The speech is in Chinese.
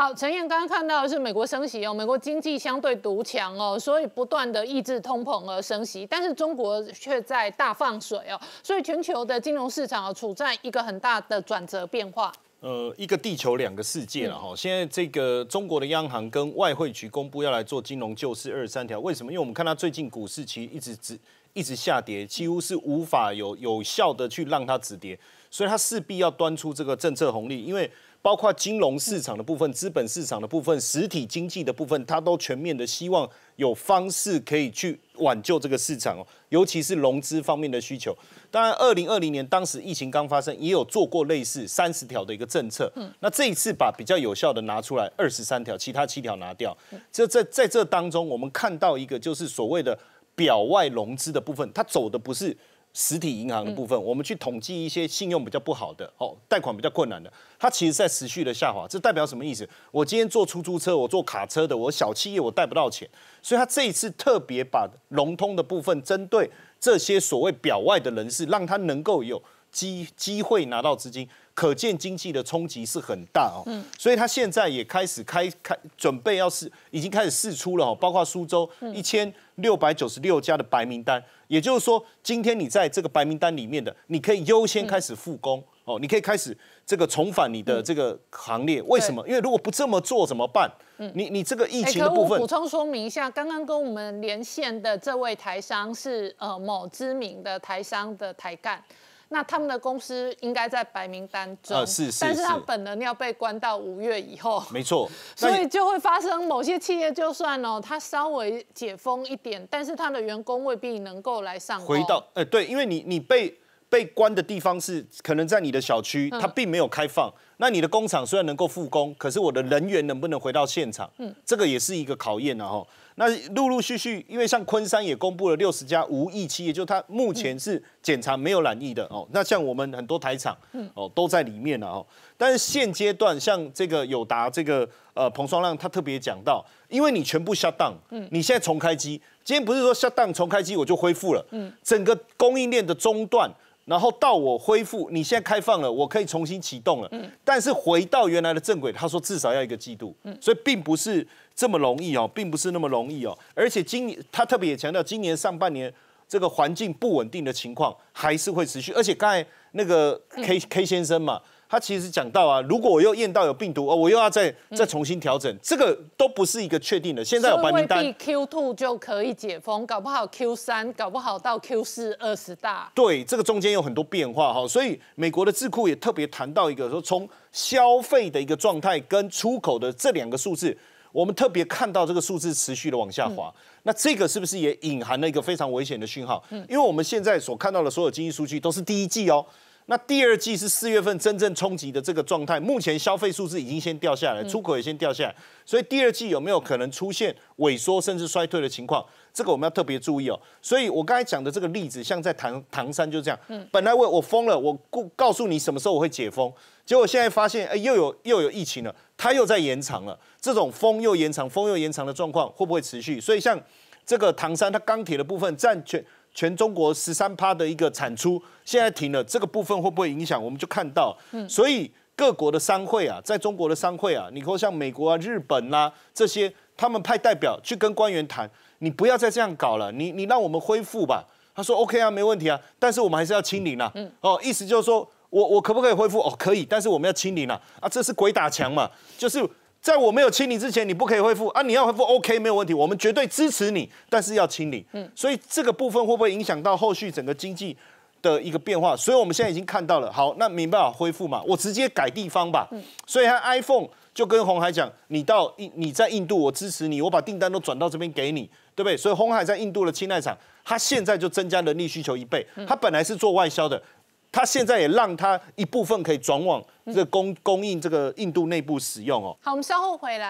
好，陈燕刚刚看到的是美国升息哦，美国经济相对独强哦，所以不断的抑制通膨而升息，但是中国却在大放水哦，所以全球的金融市场啊处在一个很大的转折变化。呃，一个地球两个世界了哈，现在这个中国的央行跟外汇局公布要来做金融救市二十三条，为什么？因为我们看它最近股市实一直止一直下跌，几乎是无法有有效的去让它止跌，所以它势必要端出这个政策红利，因为。包括金融市场的部分、资本市场的部分、实体经济的部分，它都全面的希望有方式可以去挽救这个市场哦，尤其是融资方面的需求。当然，二零二零年当时疫情刚发生，也有做过类似三十条的一个政策。嗯，那这一次把比较有效的拿出来二十三条，其他七条拿掉。这在在这当中，我们看到一个就是所谓的表外融资的部分，它走的不是。实体银行的部分，我们去统计一些信用比较不好的，哦，贷款比较困难的，它其实在持续的下滑。这代表什么意思？我今天坐出租车，我坐卡车的，我小企业我贷不到钱，所以它这一次特别把融通的部分针对这些所谓表外的人士，让他能够有机机会拿到资金。可见经济的冲击是很大哦，所以他现在也开始开开准备，要是已经开始试出了哦，包括苏州一千六百九十六家的白名单，也就是说，今天你在这个白名单里面的，你可以优先开始复工哦，你可以开始这个重返你的这个行列。为什么？因为如果不这么做怎么办？你你这个疫情的部分，补充说明一下，刚刚跟我们连线的这位台商是呃某知名的台商的台干。那他们的公司应该在白名单中，呃是是，但是他本人要被关到五月以后，没错，所以就会发生某些企业就算哦，他稍微解封一点，但是他的员工未必能够来上班。回到，呃，对，因为你你被。被关的地方是可能在你的小区，它并没有开放。那你的工厂虽然能够复工，可是我的人员能不能回到现场？嗯，这个也是一个考验呢哈。那陆陆续续，因为像昆山也公布了六十家无疫期，也就它目前是检查没有染疫的哦。那像我们很多台厂，哦都在里面了哦。但是现阶段像这个友达这个呃彭双亮他特别讲到，因为你全部 shut down，嗯，你现在重开机，今天不是说 shut down 重开机我就恢复了，嗯，整个供应链的中断。然后到我恢复，你现在开放了，我可以重新启动了。嗯，但是回到原来的正轨，他说至少要一个季度，嗯，所以并不是这么容易哦，并不是那么容易哦。而且今年他特别也强调，今年上半年这个环境不稳定的情况还是会持续。而且刚才那个 K K 先生嘛。他其实讲到啊，如果我又验到有病毒，哦，我又要再再重新调整，这个都不是一个确定的。现在有白名单，Q two 就可以解封，搞不好 Q 三，搞不好到 Q 四二十大。对，这个中间有很多变化哈，所以美国的智库也特别谈到一个说，从消费的一个状态跟出口的这两个数字，我们特别看到这个数字持续的往下滑，那这个是不是也隐含了一个非常危险的讯号？嗯，因为我们现在所看到的所有经济数据都是第一季哦。那第二季是四月份真正冲击的这个状态，目前消费数字已经先掉下来，出口也先掉下来，所以第二季有没有可能出现萎缩甚至衰退的情况？这个我们要特别注意哦。所以我刚才讲的这个例子，像在唐唐山就这样，本来我我封了，我告告诉你什么时候我会解封，结果现在发现哎又有又有疫情了，它又在延长了。这种封又延长，封又延长的状况会不会持续？所以像这个唐山它钢铁的部分占全。全中国十三趴的一个产出现在停了，这个部分会不会影响？我们就看到，所以各国的商会啊，在中国的商会啊，你说像美国啊、日本啊、这些，他们派代表去跟官员谈，你不要再这样搞了，你你让我们恢复吧。他说 OK 啊，没问题啊，但是我们还是要清零啊。哦，意思就是说我我可不可以恢复？哦，可以，但是我们要清零啊。啊，这是鬼打墙嘛，就是。在我没有清理之前，你不可以恢复啊！你要恢复，OK，没有问题，我们绝对支持你，但是要清理。嗯，所以这个部分会不会影响到后续整个经济的一个变化？所以我们现在已经看到了。好，那明白法恢复嘛，我直接改地方吧。嗯，所以他 iPhone 就跟红海讲，你到印，你在印度，我支持你，我把订单都转到这边给你，对不对？所以红海在印度的清睐厂，它现在就增加人力需求一倍，它本来是做外销的。他现在也让他一部分可以转往这供供应这个印度内部使用哦。好，我们稍后回来。